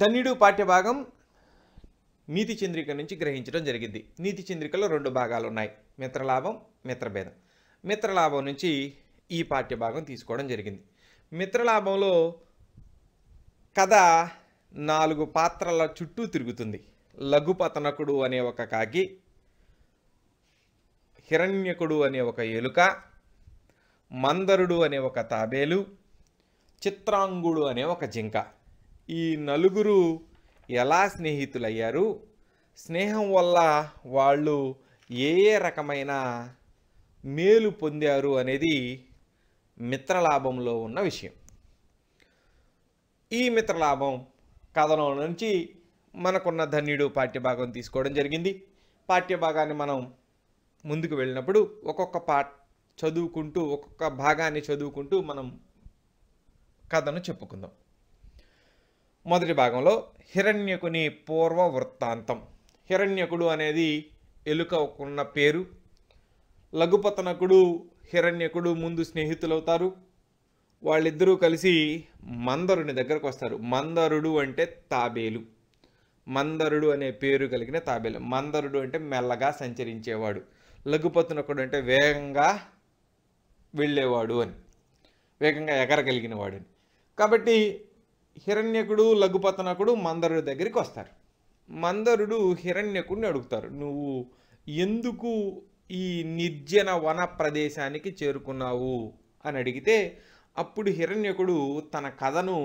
ధన్యుడు పాఠ్యభాగం నీతి చంద్రిక నుంచి గ్రహించడం జరిగింది నీతి చంద్రికలో రెండు భాగాలు ఉన్నాయి మిత్రలాభం మిత్రభేదం మిత్రలాభం నుంచి ఈ పాఠ్యభాగం తీసుకోవడం జరిగింది మిత్రలాభంలో కథ నాలుగు పాత్రల చుట్టూ తిరుగుతుంది లఘుపతనకుడు అనే ఒక కాకి హిరణ్యకుడు అనే ఒక ఎలుక మందరుడు అనే ఒక తాబేలు చిత్రాంగుడు అనే ఒక జింక ఈ నలుగురు ఎలా స్నేహితులయ్యారు స్నేహం వల్ల వాళ్ళు ఏ ఏ రకమైన మేలు పొందారు అనేది మిత్రలాభంలో ఉన్న విషయం ఈ మిత్రలాభం కథలో నుంచి మనకున్న ధన్యుడు పాఠ్యభాగం తీసుకోవడం జరిగింది పాఠ్యభాగాన్ని మనం ముందుకు వెళ్ళినప్పుడు ఒక్కొక్క పా చదువుకుంటూ ఒక్కొక్క భాగాన్ని చదువుకుంటూ మనం కథను చెప్పుకుందాం మొదటి భాగంలో హిరణ్యకుని పూర్వ వృత్తాంతం హిరణ్యకుడు అనేది ఎలుకకున్న పేరు లఘుపతనకుడు హిరణ్యకుడు ముందు స్నేహితులవుతారు వాళ్ళిద్దరూ కలిసి మందరుని దగ్గరకు వస్తారు మందరుడు అంటే తాబేలు మందరుడు అనే పేరు కలిగిన తాబేలు మందరుడు అంటే మెల్లగా సంచరించేవాడు లఘుపతునకుడు అంటే వేగంగా వెళ్ళేవాడు అని వేగంగా ఎగరగలిగినవాడు అని కాబట్టి హిరణ్యకుడు లఘుపతనకుడు మందరుడి దగ్గరికి వస్తారు మందరుడు హిరణ్యకుడిని అడుగుతారు నువ్వు ఎందుకు ఈ నిర్జన వన ప్రదేశానికి చేరుకున్నావు అని అడిగితే అప్పుడు హిరణ్యకుడు తన కథను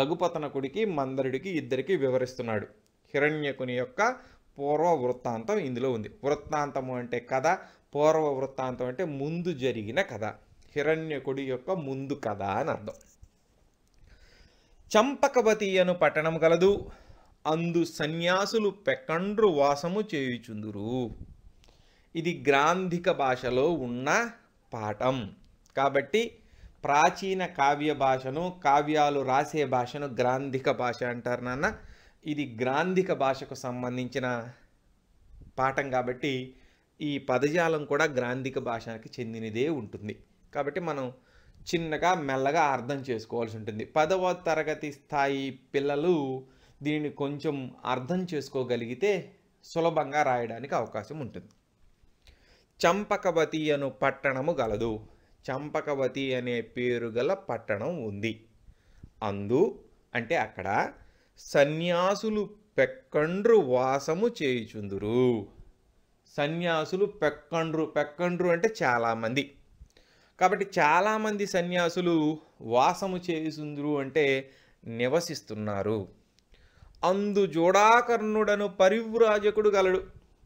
లఘుపతనకుడికి మందరుడికి ఇద్దరికి వివరిస్తున్నాడు హిరణ్యకుని యొక్క పూర్వ వృత్తాంతం ఇందులో ఉంది వృత్తాంతము అంటే కథ పూర్వ వృత్తాంతం అంటే ముందు జరిగిన కథ హిరణ్యకుడి యొక్క ముందు కథ అని అర్థం చంపకవతి అను పట్టణం కలదు అందు సన్యాసులు పెకండ్రు వాసము చేయుచుందురు ఇది గ్రాంధిక భాషలో ఉన్న పాఠం కాబట్టి ప్రాచీన కావ్య భాషను కావ్యాలు రాసే భాషను గ్రాంధిక భాష అంటారు నాన్న ఇది గ్రాంధిక భాషకు సంబంధించిన పాఠం కాబట్టి ఈ పదజాలం కూడా గ్రాంధిక భాషకి చెందినదే ఉంటుంది కాబట్టి మనం చిన్నగా మెల్లగా అర్థం చేసుకోవాల్సి ఉంటుంది పదవ తరగతి స్థాయి పిల్లలు దీనిని కొంచెం అర్థం చేసుకోగలిగితే సులభంగా రాయడానికి అవకాశం ఉంటుంది చంపకవతి అను పట్టణము గలదు చంపకవతి అనే పేరు గల పట్టణం ఉంది అందు అంటే అక్కడ సన్యాసులు పెక్కండ్రు వాసము చేయుచుందురు సన్యాసులు పెక్కండ్రు పెక్కండ్రు అంటే చాలామంది కాబట్టి చాలామంది సన్యాసులు వాసము చేసుందురు అంటే నివసిస్తున్నారు అందు జోడాకర్ణుడను పరివ్రాజకుడు గలడు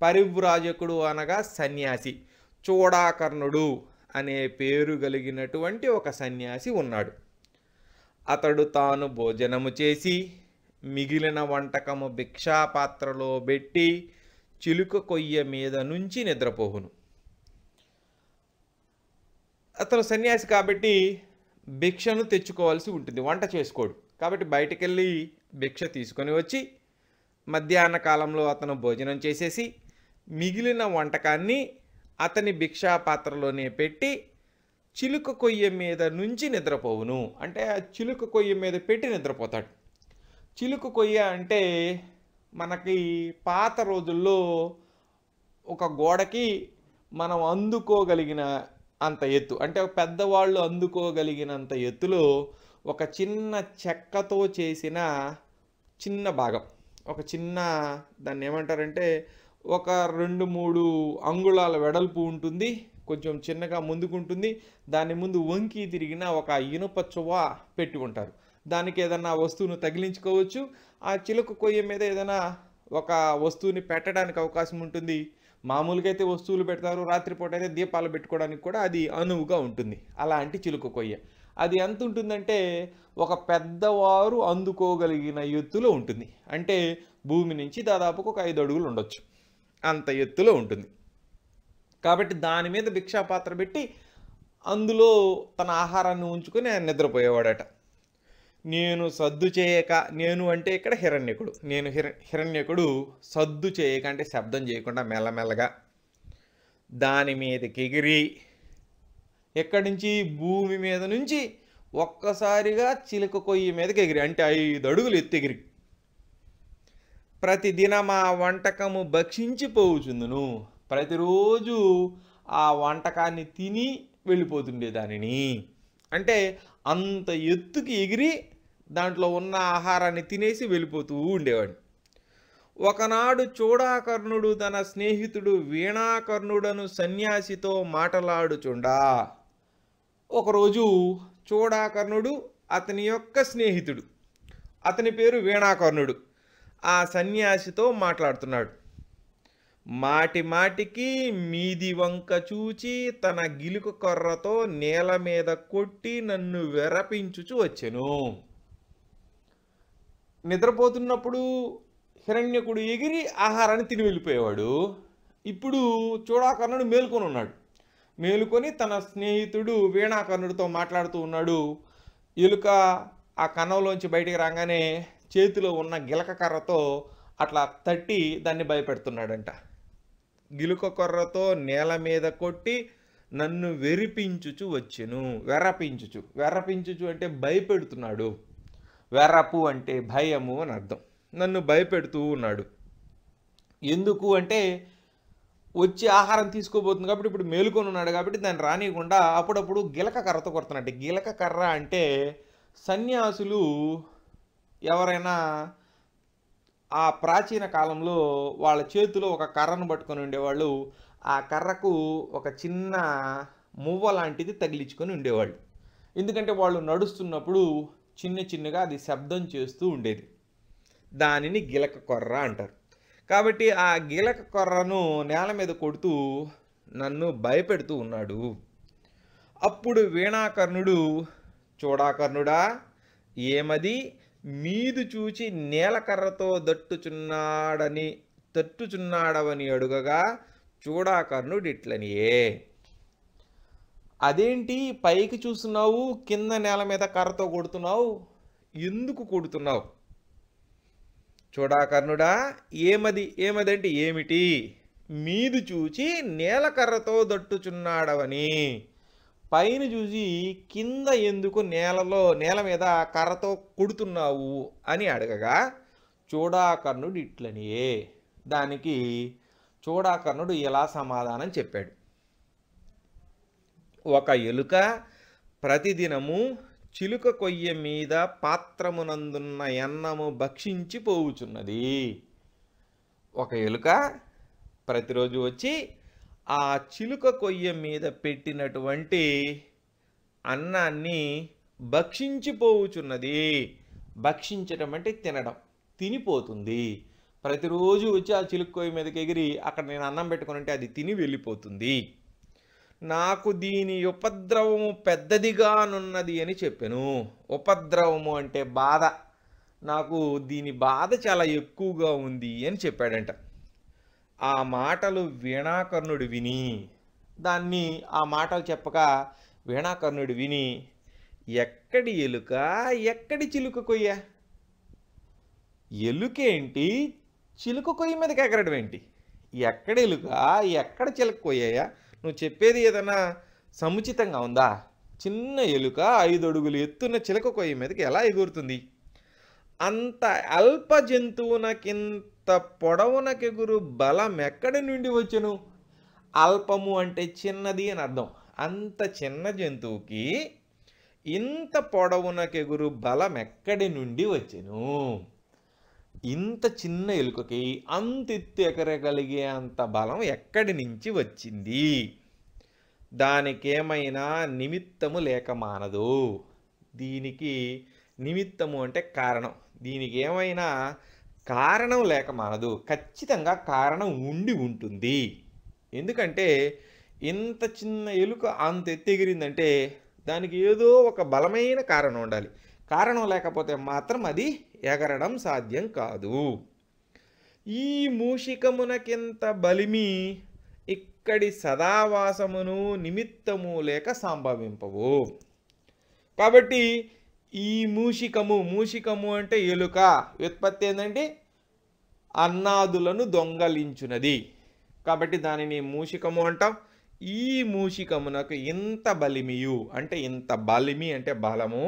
పరివ్రాజకుడు అనగా సన్యాసి చూడాకర్ణుడు అనే పేరు కలిగినటువంటి ఒక సన్యాసి ఉన్నాడు అతడు తాను భోజనము చేసి మిగిలిన వంటకము భిక్షాపాత్రలో పెట్టి చిలుక కొయ్య మీద నుంచి నిద్రపోవును అతను సన్యాసి కాబట్టి భిక్షను తెచ్చుకోవాల్సి ఉంటుంది వంట చేసుకోడు కాబట్టి బయటికి వెళ్ళి భిక్ష తీసుకొని వచ్చి మధ్యాహ్న కాలంలో అతను భోజనం చేసేసి మిగిలిన వంటకాన్ని అతని భిక్షా పాత్రలోనే పెట్టి చిలుక కొయ్య మీద నుంచి నిద్రపోవును అంటే ఆ చిలుక కొయ్య మీద పెట్టి నిద్రపోతాడు చిలుక కొయ్య అంటే మనకి పాత రోజుల్లో ఒక గోడకి మనం అందుకోగలిగిన అంత ఎత్తు అంటే పెద్దవాళ్ళు అందుకోగలిగినంత ఎత్తులో ఒక చిన్న చెక్కతో చేసిన చిన్న భాగం ఒక చిన్న దాన్ని ఏమంటారంటే ఒక రెండు మూడు అంగుళాల వెడల్పు ఉంటుంది కొంచెం చిన్నగా ముందుకుంటుంది దాని ముందు వంకి తిరిగిన ఒక ఇనుప చువ పెట్టి ఉంటారు దానికి ఏదైనా వస్తువును తగిలించుకోవచ్చు ఆ చిలుక కొయ్య మీద ఏదైనా ఒక వస్తువుని పెట్టడానికి అవకాశం ఉంటుంది మామూలుగా అయితే వస్తువులు పెడతారు రాత్రిపూట అయితే దీపాలు పెట్టుకోవడానికి కూడా అది అనువుగా ఉంటుంది అలాంటి చిలుక కొయ్య అది ఎంత ఉంటుందంటే ఒక పెద్దవారు అందుకోగలిగిన ఎత్తులో ఉంటుంది అంటే భూమి నుంచి దాదాపుకు ఒక ఐదు అడుగులు ఉండొచ్చు అంత ఎత్తులో ఉంటుంది కాబట్టి దాని మీద భిక్షాపాత్ర పెట్టి అందులో తన ఆహారాన్ని ఉంచుకొని ఆయన నిద్రపోయేవాడట నేను సద్దు చేయక నేను అంటే ఇక్కడ హిరణ్యకుడు నేను హిర హిరణ్యకుడు సద్దు చేయక అంటే శబ్దం చేయకుండా మెల్లమెల్లగా దాని మీదకి ఎగిరి ఎక్కడి నుంచి భూమి మీద నుంచి ఒక్కసారిగా చిలుక కొయ్యి మీదకి ఎగిరి అంటే ఐదు అడుగులు ఎత్తెగిరి ప్రతిదినం ఆ వంటకము భక్షించిపోవుచుందును ప్రతిరోజు ఆ వంటకాన్ని తిని వెళ్ళిపోతుండే దానిని అంటే అంత ఎత్తుకి ఎగిరి దాంట్లో ఉన్న ఆహారాన్ని తినేసి వెళ్ళిపోతూ ఉండేవాడిని ఒకనాడు చూడాకర్ణుడు తన స్నేహితుడు వీణాకర్ణుడను సన్యాసితో మాటలాడుచుండా ఒకరోజు చూడాకర్ణుడు అతని యొక్క స్నేహితుడు అతని పేరు వీణాకర్ణుడు ఆ సన్యాసితో మాట్లాడుతున్నాడు మాటి మాటికి మీది వంక చూచి తన గిలుకు కర్రతో నేల మీద కొట్టి నన్ను వెరపించుచు వచ్చెను నిద్రపోతున్నప్పుడు హిరణ్యకుడు ఎగిరి ఆహారాన్ని తిని వెళ్ళిపోయేవాడు ఇప్పుడు చూడాకర్ణుడు మేలుకొని ఉన్నాడు మేలుకొని తన స్నేహితుడు వీణాకర్ణుడితో మాట్లాడుతూ ఉన్నాడు ఎలుక ఆ కన్నంలోంచి బయటికి రాగానే చేతిలో ఉన్న గిలక కర్రతో అట్లా తట్టి దాన్ని భయపెడుతున్నాడంట గిలుక కొర్రతో నేల మీద కొట్టి నన్ను వెరిపించుచు వచ్చెను వెర్రపించుచు వెర్రపించుచు అంటే భయపెడుతున్నాడు వెరపు అంటే భయము అని అర్థం నన్ను భయపెడుతూ ఉన్నాడు ఎందుకు అంటే వచ్చి ఆహారం తీసుకోబోతుంది కాబట్టి ఇప్పుడు మేలుకొని ఉన్నాడు కాబట్టి దాన్ని రానియకుండా అప్పుడప్పుడు గిలక కర్రతో కొడుతున్నట్టు గిలక కర్ర అంటే సన్యాసులు ఎవరైనా ఆ ప్రాచీన కాలంలో వాళ్ళ చేతిలో ఒక కర్రను పట్టుకొని ఉండేవాళ్ళు ఆ కర్రకు ఒక చిన్న మువ్వ లాంటిది తగిలించుకొని ఉండేవాళ్ళు ఎందుకంటే వాళ్ళు నడుస్తున్నప్పుడు చిన్న చిన్నగా అది శబ్దం చేస్తూ ఉండేది దానిని గిలక కొర్ర అంటారు కాబట్టి ఆ గిలక కొర్రను నేల మీద కొడుతూ నన్ను భయపెడుతూ ఉన్నాడు అప్పుడు వీణాకర్ణుడు చూడాకర్ణుడా ఏమది మీదు చూచి నేలకర్రతో దట్టుచున్నాడని తట్టుచున్నాడవని అడుగగా చూడాకర్ణుడిట్లనియే అదేంటి పైకి చూస్తున్నావు కింద నేల మీద కర్రతో కొడుతున్నావు ఎందుకు కొడుతున్నావు చూడా కర్ణుడా ఏమది ఏమదంటే ఏమిటి మీది చూచి నేలకర్రతో దట్టుచున్నాడవని పైన చూసి కింద ఎందుకు నేలలో నేల మీద కర్రతో కొడుతున్నావు అని అడగగా చూడాకర్ణుడు ఇట్లనియే దానికి చూడాకర్ణుడు ఇలా సమాధానం చెప్పాడు ఒక ఎలుక ప్రతిదినము చిలుక కొయ్య మీద పాత్రమునందున్న ఎన్నము భక్షించి పోవుచున్నది ఒక ఎలుక ప్రతిరోజు వచ్చి ఆ చిలుక కొయ్య మీద పెట్టినటువంటి అన్నాన్ని భక్షించిపోవుచున్నది భక్షించడం అంటే తినడం తినిపోతుంది ప్రతిరోజు వచ్చి ఆ చిలుక కొయ్య మీదకి ఎగిరి అక్కడ నేను అన్నం పెట్టుకుని ఉంటే అది తిని వెళ్ళిపోతుంది నాకు దీని ఉపద్రవము పెద్దదిగానున్నది అని చెప్పాను ఉపద్రవము అంటే బాధ నాకు దీని బాధ చాలా ఎక్కువగా ఉంది అని చెప్పాడంట ఆ మాటలు వీణాకర్ణుడు విని దాన్ని ఆ మాటలు చెప్పక వీణాకర్ణుడు విని ఎక్కడి ఎలుక ఎక్కడి చిలుక కొయ్య ఎలుకేంటి చిలుక కొయ్య మీదకి ఎగరడం ఏంటి ఎక్కడ ఎలుక ఎక్కడ చిలుక కొయ్యాయా నువ్వు చెప్పేది ఏదైనా సముచితంగా ఉందా చిన్న ఎలుక ఐదు అడుగులు ఎత్తున్న చిలక కొయ్య మీదకి ఎలా ఎగురుతుంది అంత అల్ప జంతువునకింత పొడవునకెగురు బలం ఎక్కడి నుండి వచ్చును అల్పము అంటే చిన్నది అని అర్థం అంత చిన్న జంతువుకి ఇంత పొడవునకెగురు బలం ఎక్కడి నుండి వచ్చెను ఇంత చిన్న ఎలుకకి అంత ఎత్తు ఎగరగలిగే అంత బలం ఎక్కడి నుంచి వచ్చింది దానికేమైనా నిమిత్తము లేక మానదు దీనికి నిమిత్తము అంటే కారణం దీనికి ఏమైనా కారణం లేక మానదు ఖచ్చితంగా కారణం ఉండి ఉంటుంది ఎందుకంటే ఇంత చిన్న ఎలుక అంత ఎగిరిందంటే దానికి ఏదో ఒక బలమైన కారణం ఉండాలి కారణం లేకపోతే మాత్రం అది ఎగరడం సాధ్యం కాదు ఈ మూషికమునకింత బలిమి ఇక్కడి సదావాసమును నిమిత్తము లేక సంభవింపవు కాబట్టి ఈ మూషికము మూషికము అంటే ఎలుక ఉత్పత్తి ఏంటంటే అన్నాదులను దొంగలించునది కాబట్టి దానిని మూషికము అంటాం ఈ మూషికమునకు ఇంత బలిమియు అంటే ఇంత బలిమి అంటే బలము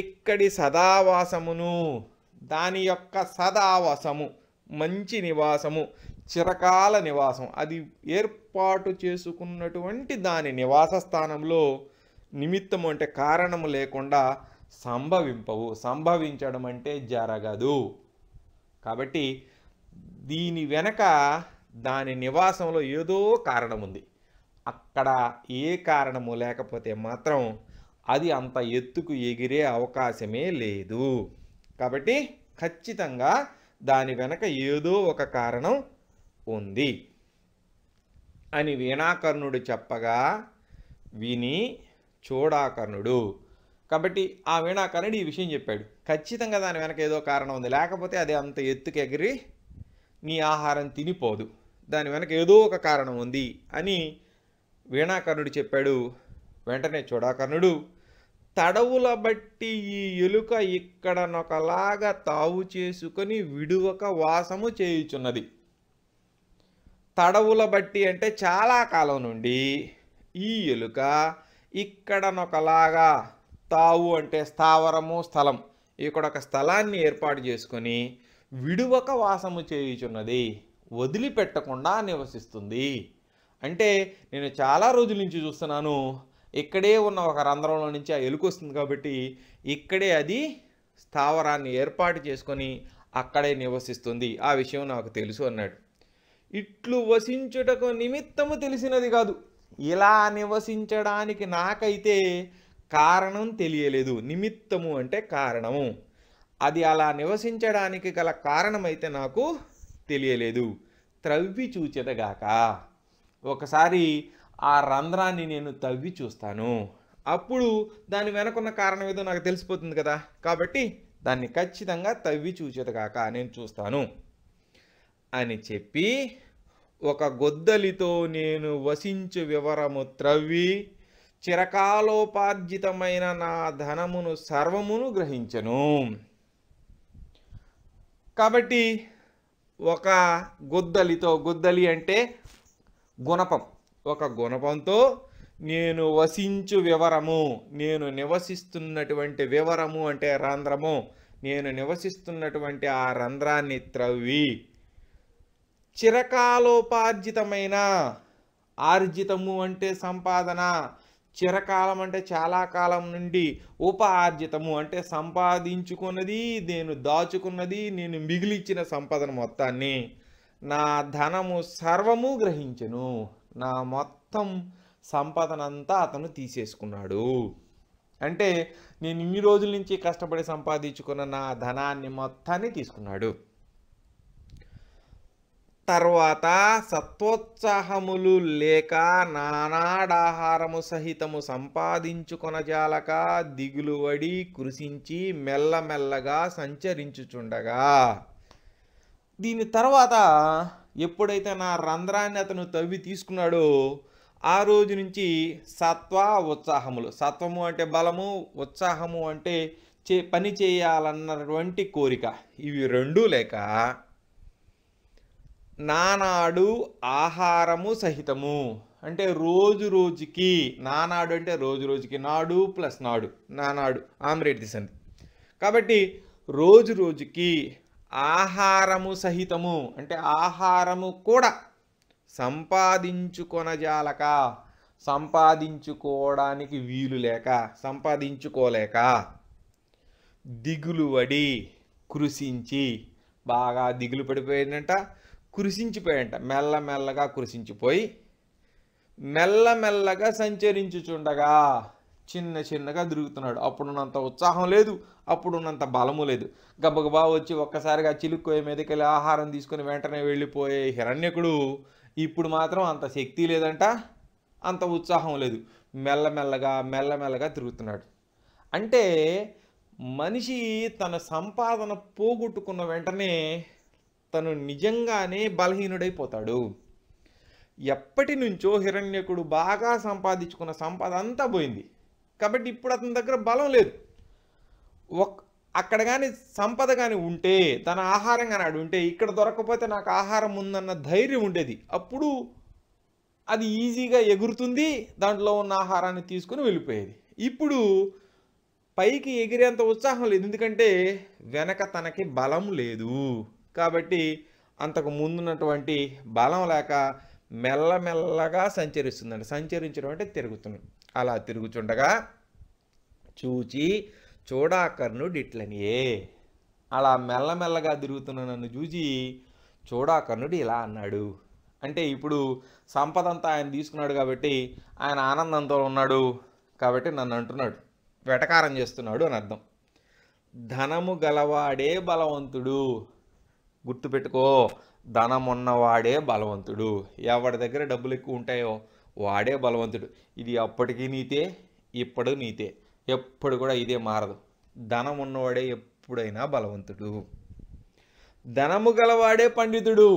ఇక్కడి సదావాసమును దాని యొక్క సదావాసము మంచి నివాసము చిరకాల నివాసం అది ఏర్పాటు చేసుకున్నటువంటి దాని నివాస స్థానంలో నిమిత్తము అంటే కారణము లేకుండా సంభవింపవు సంభవించడం అంటే జరగదు కాబట్టి దీని వెనక దాని నివాసంలో ఏదో కారణం ఉంది అక్కడ ఏ కారణము లేకపోతే మాత్రం అది అంత ఎత్తుకు ఎగిరే అవకాశమే లేదు కాబట్టి ఖచ్చితంగా దాని వెనక ఏదో ఒక కారణం ఉంది అని వీణాకర్ణుడు చెప్పగా విని చూడాకర్ణుడు కాబట్టి ఆ వీణాకర్ణుడు ఈ విషయం చెప్పాడు ఖచ్చితంగా దాని వెనక ఏదో కారణం ఉంది లేకపోతే అది అంత ఎత్తుకు ఎగిరి నీ ఆహారం తినిపోదు దాని వెనక ఏదో ఒక కారణం ఉంది అని వీణాకర్ణుడు చెప్పాడు వెంటనే చూడాకర్ణుడు తడవుల బట్టి ఈ ఎలుక ఇక్కడనొకలాగా తావు చేసుకొని విడువక వాసము చేయుచున్నది తడవుల బట్టి అంటే చాలా కాలం నుండి ఈ ఎలుక ఇక్కడనొకలాగా తావు అంటే స్థావరము స్థలం ఇక్కడ ఒక స్థలాన్ని ఏర్పాటు చేసుకొని విడువక వాసము చేయుచున్నది వదిలిపెట్టకుండా నివసిస్తుంది అంటే నేను చాలా రోజుల నుంచి చూస్తున్నాను ఇక్కడే ఉన్న ఒక రంధ్రంలో నుంచి ఆ ఎలుక వస్తుంది కాబట్టి ఇక్కడే అది స్థావరాన్ని ఏర్పాటు చేసుకొని అక్కడే నివసిస్తుంది ఆ విషయం నాకు తెలుసు అన్నాడు ఇట్లు వసించుటకు నిమిత్తము తెలిసినది కాదు ఇలా నివసించడానికి నాకైతే కారణం తెలియలేదు నిమిత్తము అంటే కారణము అది అలా నివసించడానికి గల కారణమైతే నాకు తెలియలేదు త్రవ్వి చూచెదగాక ఒకసారి ఆ రంధ్రాన్ని నేను తవ్వి చూస్తాను అప్పుడు దాని వెనకున్న కారణం ఏదో నాకు తెలిసిపోతుంది కదా కాబట్టి దాన్ని ఖచ్చితంగా తవ్వి కాక నేను చూస్తాను అని చెప్పి ఒక గొద్దలితో నేను వసించు వివరము త్రవ్వి చిరకాలోపార్జితమైన నా ధనమును సర్వమును గ్రహించను కాబట్టి ఒక గొద్దలితో గొద్దలి అంటే గుణపం ఒక గుణపంతో నేను వసించు వివరము నేను నివసిస్తున్నటువంటి వివరము అంటే రంధ్రము నేను నివసిస్తున్నటువంటి ఆ రంధ్రాన్ని త్రవ్వి చిరకాలోపార్జితమైన ఆర్జితము అంటే సంపాదన చిరకాలం అంటే చాలా కాలం నుండి ఉప ఆర్జితము అంటే సంపాదించుకున్నది నేను దాచుకున్నది నేను మిగిలిచ్చిన సంపాదన మొత్తాన్ని నా ధనము సర్వము గ్రహించను నా మొత్తం సంపాదనంతా అతను తీసేసుకున్నాడు అంటే నేను ఇన్ని రోజుల నుంచి కష్టపడి సంపాదించుకున్న నా ధనాన్ని మొత్తాన్ని తీసుకున్నాడు తర్వాత సత్వోత్సాహములు లేక నానాడాహారము సహితము సంపాదించుకొనజాలక దిగులువడి కృషించి మెల్లమెల్లగా సంచరించుచుండగా దీని తర్వాత ఎప్పుడైతే నా రంధ్రాన్ని అతను తవ్వి తీసుకున్నాడో ఆ రోజు నుంచి సత్వ ఉత్సాహములు సత్వము అంటే బలము ఉత్సాహము అంటే చే పని చేయాలన్నటువంటి కోరిక ఇవి రెండూ లేక నానాడు ఆహారము సహితము అంటే రోజు రోజుకి నానాడు అంటే రోజు రోజుకి నాడు ప్లస్ నాడు నానాడు ఆమ్రేట్ తీసండి కాబట్టి రోజు రోజుకి ఆహారము సహితము అంటే ఆహారము కూడా సంపాదించుకొనజాలక సంపాదించుకోవడానికి వీలు లేక సంపాదించుకోలేక పడి కృషించి బాగా దిగులు పడిపోయిందంట కృషించిపోయాడంట మెల్లమెల్లగా కృషించిపోయి మెల్లమెల్లగా సంచరించుచుండగా చిన్న చిన్నగా తిరుగుతున్నాడు అప్పుడున్నంత ఉత్సాహం లేదు అప్పుడున్నంత బలము లేదు గబగబా వచ్చి ఒక్కసారిగా చిలుక్కోయే మీదకి వెళ్ళి ఆహారం తీసుకుని వెంటనే వెళ్ళిపోయే హిరణ్యకుడు ఇప్పుడు మాత్రం అంత శక్తి లేదంట అంత ఉత్సాహం లేదు మెల్లమెల్లగా మెల్లమెల్లగా తిరుగుతున్నాడు అంటే మనిషి తన సంపాదన పోగొట్టుకున్న వెంటనే తను నిజంగానే బలహీనుడైపోతాడు ఎప్పటి నుంచో హిరణ్యకుడు బాగా సంపాదించుకున్న సంపద అంతా పోయింది కాబట్టి ఇప్పుడు అతని దగ్గర బలం లేదు ఒక్ అక్కడ కానీ సంపద కానీ ఉంటే తన ఆహారం కానీ ఆడు ఉంటే ఇక్కడ దొరకకపోతే నాకు ఆహారం ఉందన్న ధైర్యం ఉండేది అప్పుడు అది ఈజీగా ఎగురుతుంది దాంట్లో ఉన్న ఆహారాన్ని తీసుకుని వెళ్ళిపోయేది ఇప్పుడు పైకి ఎగిరేంత ఉత్సాహం లేదు ఎందుకంటే వెనక తనకి బలం లేదు కాబట్టి అంతకు ముందున్నటువంటి బలం లేక మెల్లమెల్లగా సంచరిస్తుందండి సంచరించడం అంటే తిరుగుతున్నాడు అలా తిరుగుచుండగా చూచి చూడాకర్ణుడు ఇట్లనియే అలా మెల్లమెల్లగా తిరుగుతున్న నన్ను చూసి చూడాకర్ణుడు ఇలా అన్నాడు అంటే ఇప్పుడు సంపద అంతా ఆయన తీసుకున్నాడు కాబట్టి ఆయన ఆనందంతో ఉన్నాడు కాబట్టి నన్ను అంటున్నాడు వెటకారం చేస్తున్నాడు అని అర్థం ధనము గలవాడే బలవంతుడు గుర్తుపెట్టుకో ధనం ఉన్నవాడే బలవంతుడు ఎవరి దగ్గర డబ్బులు ఎక్కువ ఉంటాయో వాడే బలవంతుడు ఇది అప్పటికీ నీతే ఇప్పుడు నీతే ఎప్పుడు కూడా ఇదే మారదు ధనం ఉన్నవాడే ఎప్పుడైనా బలవంతుడు ధనము గలవాడే పండితుడు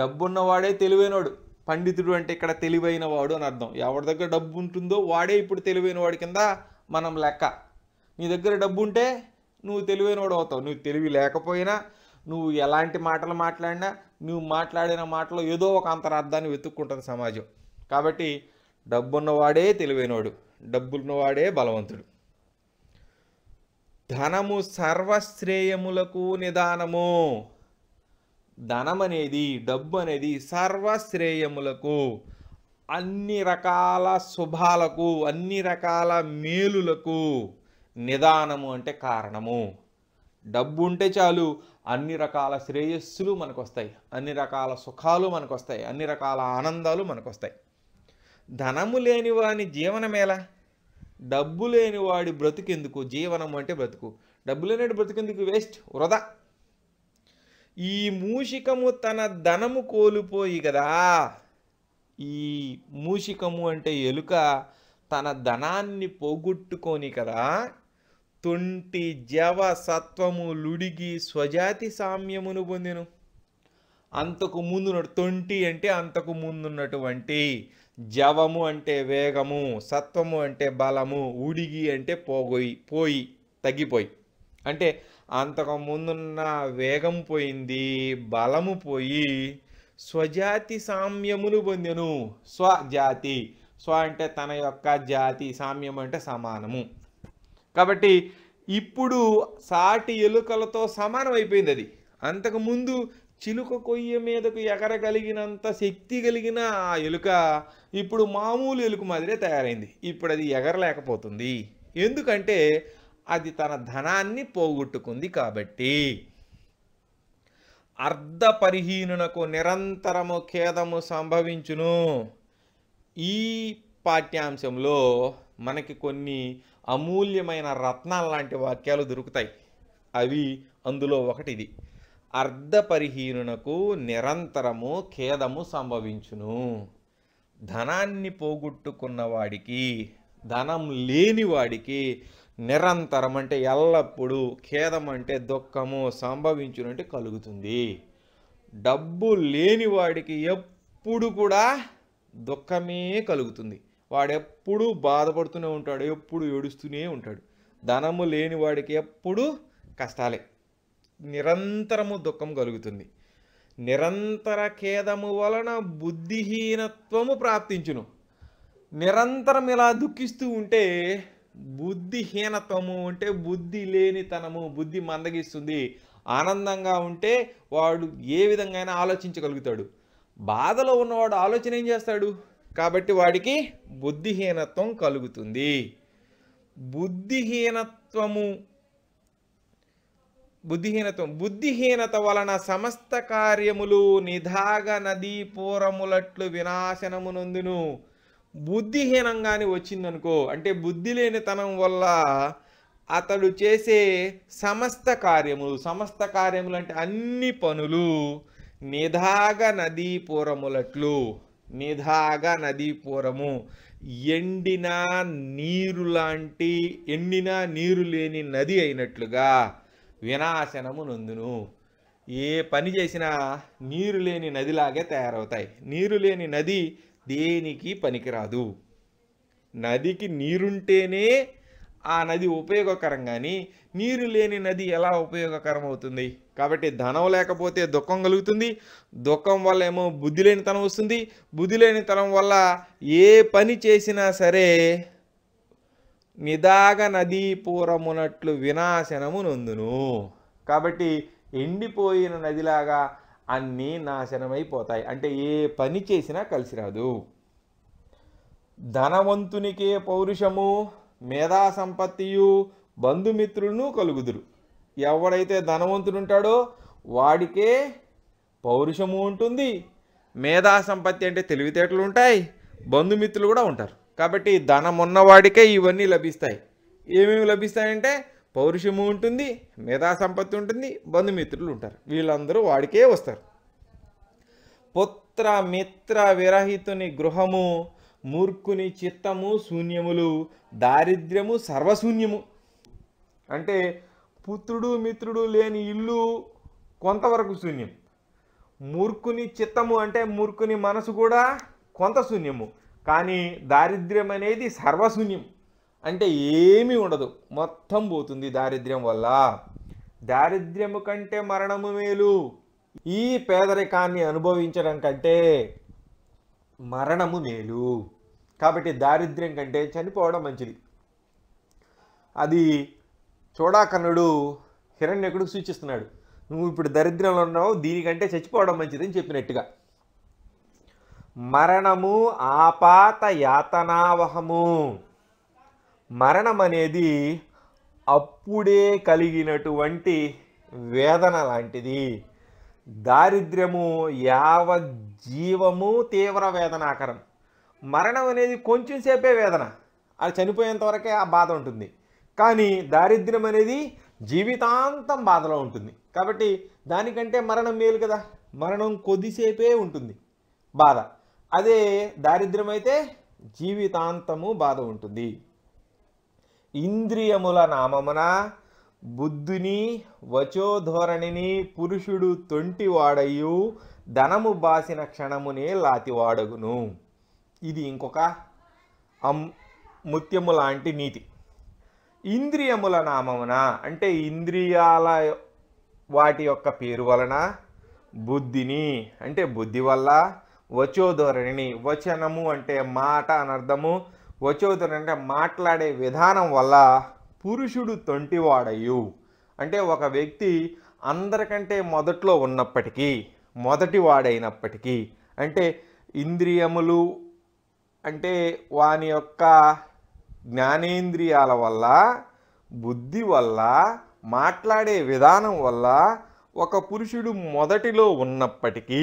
డబ్బున్నవాడే తెలివైనవాడు పండితుడు అంటే ఇక్కడ తెలివైన వాడు అని అర్థం ఎవరి దగ్గర డబ్బు ఉంటుందో వాడే ఇప్పుడు తెలివైన వాడి కింద మనం లెక్క నీ దగ్గర డబ్బు ఉంటే నువ్వు తెలివైనవాడు అవుతావు నువ్వు తెలివి లేకపోయినా నువ్వు ఎలాంటి మాటలు మాట్లాడినా నువ్వు మాట్లాడిన మాటలో ఏదో ఒక అంతరార్థాన్ని వెతుక్కుంటుంది సమాజం కాబట్టి డబ్బున్నవాడే తెలివైనవాడు డబ్బున్నవాడే బలవంతుడు ధనము సర్వశ్రేయములకు నిదానము ధనం అనేది డబ్బు అనేది సర్వశ్రేయములకు అన్ని రకాల శుభాలకు అన్ని రకాల మేలులకు నిదానము అంటే కారణము డబ్బు ఉంటే చాలు అన్ని రకాల శ్రేయస్సులు మనకు వస్తాయి అన్ని రకాల సుఖాలు మనకు వస్తాయి అన్ని రకాల ఆనందాలు మనకు వస్తాయి ధనము లేనివాని జీవనమేలా డబ్బు లేనివాడి బ్రతుకెందుకు జీవనం అంటే బ్రతుకు డబ్బు లేనివాడి బ్రతుకెందుకు వేస్ట్ వృధా ఈ మూషికము తన ధనము కోల్పోయి కదా ఈ మూషికము అంటే ఎలుక తన ధనాన్ని పోగొట్టుకొని కదా తొంటి జవ సత్వము లుడిగి స్వజాతి సామ్యమును పొందిను అంతకు ముందున్న తొంటి అంటే అంతకు ముందున్నటువంటి జవము అంటే వేగము సత్వము అంటే బలము ఉడిగి అంటే పోగొయి పోయి తగ్గిపోయి అంటే అంతకు ముందున్న వేగం పోయింది బలము పోయి స్వజాతి సామ్యమును పొందెను స్వజాతి స్వ అంటే తన యొక్క జాతి సామ్యం అంటే సమానము కాబట్టి ఇప్పుడు సాటి ఎలుకలతో సమానం అయిపోయింది అది అంతకుముందు చిలుక కొయ్య మీదకు ఎగరగలిగినంత శక్తి కలిగిన ఆ ఎలుక ఇప్పుడు మామూలు ఎలుక మాదిరే తయారైంది ఇప్పుడు అది ఎగరలేకపోతుంది ఎందుకంటే అది తన ధనాన్ని పోగొట్టుకుంది కాబట్టి అర్ధ పరిహీనునకు నిరంతరము ఖేదము సంభవించును ఈ పాఠ్యాంశంలో మనకి కొన్ని అమూల్యమైన రత్నాలు లాంటి వాక్యాలు దొరుకుతాయి అవి అందులో ఒకటిది అర్ధపరిహీనునకు నిరంతరము ఖేదము సంభవించును ధనాన్ని పోగొట్టుకున్నవాడికి ధనం లేనివాడికి నిరంతరం అంటే ఎల్లప్పుడూ ఖేదం అంటే దుఃఖము అంటే కలుగుతుంది డబ్బు లేనివాడికి ఎప్పుడు కూడా దుఃఖమే కలుగుతుంది వాడెప్పుడూ బాధపడుతూనే ఉంటాడు ఎప్పుడు ఏడుస్తూనే ఉంటాడు ధనము లేనివాడికి ఎప్పుడు కష్టాలే నిరంతరము దుఃఖం కలుగుతుంది నిరంతర ఖేదము వలన బుద్ధిహీనత్వము ప్రాప్తించును నిరంతరం ఇలా దుఃఖిస్తూ ఉంటే బుద్ధిహీనత్వము అంటే బుద్ధి లేనితనము బుద్ధి మందగిస్తుంది ఆనందంగా ఉంటే వాడు ఏ విధంగా అయినా ఆలోచించగలుగుతాడు బాధలో ఉన్నవాడు ఆలోచన ఏం చేస్తాడు కాబట్టి వాడికి బుద్ధిహీనత్వం కలుగుతుంది బుద్ధిహీనత్వము బుద్ధిహీనత బుద్ధిహీనత వలన సమస్త కార్యములు నిధాగ నదీ పూరములట్లు వినాశనము నందును బుద్ధిహీనంగానే వచ్చిందనుకో అంటే బుద్ధి లేనితనం వల్ల అతడు చేసే సమస్త కార్యములు సమస్త కార్యములు అంటే అన్ని పనులు నిధాగ నదీ పూరములట్లు నిధాగ నదీ పూరము ఎండిన నీరు లాంటి ఎండిన నీరు లేని నది అయినట్లుగా వినాశనము నొందును ఏ పని చేసినా నీరు లేని నదిలాగే తయారవుతాయి నీరు లేని నది దేనికి పనికిరాదు నదికి నీరుంటేనే ఆ నది ఉపయోగకరం కానీ నీరు లేని నది ఎలా ఉపయోగకరం అవుతుంది కాబట్టి ధనం లేకపోతే దుఃఖం కలుగుతుంది దుఃఖం వల్ల ఏమో బుద్ధి లేనితనం వస్తుంది బుద్ధి లేనితనం వల్ల ఏ పని చేసినా సరే నిదాగ నదీపూరమునట్లు వినాశనము నొందును కాబట్టి ఎండిపోయిన నదిలాగా అన్నీ నాశనమైపోతాయి అంటే ఏ పని చేసినా కలిసి రాదు ధనవంతునికే పౌరుషము మేధా సంపత్తియు బంధుమిత్రులను కలుగుదురు ఎవడైతే ధనవంతుడు ఉంటాడో వాడికే పౌరుషము ఉంటుంది మేధా సంపత్తి అంటే తెలివితేటలు ఉంటాయి బంధుమిత్రులు కూడా ఉంటారు కాబట్టి ధనం ఉన్నవాడికే ఇవన్నీ లభిస్తాయి ఏమేమి లభిస్తాయంటే పౌరుషము ఉంటుంది మేధా సంపత్తి ఉంటుంది బంధుమిత్రులు ఉంటారు వీళ్ళందరూ వాడికే వస్తారు పుత్ర మిత్ర విరహితుని గృహము మూర్ఖుని చిత్తము శూన్యములు దారిద్ర్యము సర్వశూన్యము అంటే పుత్రుడు మిత్రుడు లేని ఇల్లు కొంతవరకు శూన్యం మూర్ఖుని చిత్తము అంటే మూర్ఖుని మనసు కూడా కొంత శూన్యము కానీ దారిద్ర్యం అనేది సర్వశూన్యం అంటే ఏమీ ఉండదు మొత్తం పోతుంది దారిద్ర్యం వల్ల దారిద్ర్యము కంటే మరణము మేలు ఈ పేదరికాన్ని అనుభవించడం కంటే మరణము మేలు కాబట్టి దారిద్ర్యం కంటే చనిపోవడం మంచిది అది చూడాకన్నుడు హిరణ్యకుడు సూచిస్తున్నాడు నువ్వు ఇప్పుడు దరిద్రంలో ఉన్నావు దీనికంటే చచ్చిపోవడం మంచిదని చెప్పినట్టుగా మరణము ఆపాత యాతనావహము మరణం అనేది అప్పుడే కలిగినటువంటి వేదన లాంటిది దారిద్ర్యము యావ జీవము తీవ్ర వేదనాకరం మరణం అనేది కొంచెం సేపే వేదన అది చనిపోయేంత వరకే ఆ బాధ ఉంటుంది కానీ దారిద్ర్యం అనేది జీవితాంతం బాధలో ఉంటుంది కాబట్టి దానికంటే మరణం మేలు కదా మరణం కొద్దిసేపే ఉంటుంది బాధ అదే దారిద్ర్యమైతే జీవితాంతము బాధ ఉంటుంది ఇంద్రియముల నామమున బుద్ధుని వచోధోరణిని పురుషుడు తొంటివాడయు ధనము బాసిన క్షణమునే లాతివాడగును ఇది ఇంకొక అం ముత్యము లాంటి నీతి ఇంద్రియముల నామమున అంటే ఇంద్రియాల వాటి యొక్క పేరు వలన బుద్ధిని అంటే బుద్ధి వల్ల వచోధోరణిని వచనము అంటే మాట అని అర్థము వచోధోరణి అంటే మాట్లాడే విధానం వల్ల పురుషుడు తొంటివాడయు అంటే ఒక వ్యక్తి అందరికంటే మొదట్లో ఉన్నప్పటికీ మొదటివాడైనప్పటికీ అంటే ఇంద్రియములు అంటే వాని యొక్క జ్ఞానేంద్రియాల వల్ల బుద్ధి వల్ల మాట్లాడే విధానం వల్ల ఒక పురుషుడు మొదటిలో ఉన్నప్పటికీ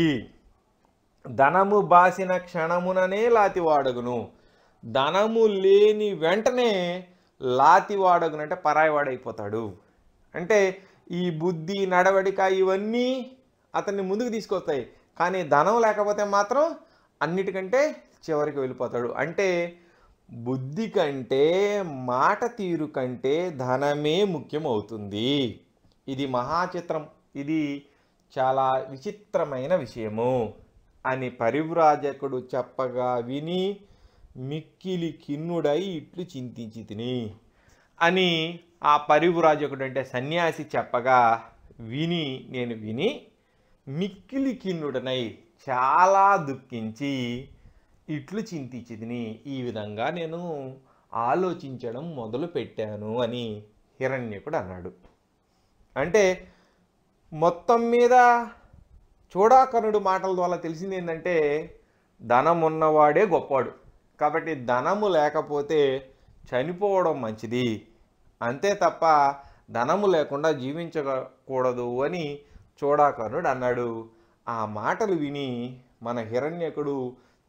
ధనము బాసిన క్షణముననే లాతివాడగును ధనము లేని వెంటనే లాతివాడగును అంటే పరాయివాడైపోతాడు అంటే ఈ బుద్ధి నడవడిక ఇవన్నీ అతన్ని ముందుకు తీసుకొస్తాయి కానీ ధనం లేకపోతే మాత్రం అన్నిటికంటే చివరికి వెళ్ళిపోతాడు అంటే బుద్ధి కంటే మాట తీరు కంటే ధనమే ముఖ్యమవుతుంది ఇది మహాచిత్రం ఇది చాలా విచిత్రమైన విషయము అని పరివ్రాజకుడు చెప్పగా విని మిక్కిలి కిన్నుడై ఇట్లు చింతించి తిని అని ఆ పరివ్రాజకుడు అంటే సన్యాసి చెప్పగా విని నేను విని మిక్కిలి కిన్నుడనై చాలా దుఃఖించి ఇట్లు చింతించిదిని ఈ విధంగా నేను ఆలోచించడం మొదలు పెట్టాను అని హిరణ్యకుడు అన్నాడు అంటే మొత్తం మీద చూడాకర్ణుడు మాటల ద్వారా తెలిసింది ఏంటంటే ధనం ఉన్నవాడే గొప్పవాడు కాబట్టి ధనము లేకపోతే చనిపోవడం మంచిది అంతే తప్ప ధనము లేకుండా జీవించకూడదు అని చూడాకర్ణుడు అన్నాడు ఆ మాటలు విని మన హిరణ్యకుడు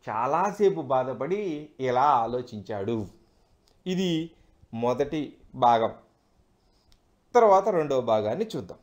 చాలాసేపు బాధపడి ఇలా ఆలోచించాడు ఇది మొదటి భాగం తర్వాత రెండవ భాగాన్ని చూద్దాం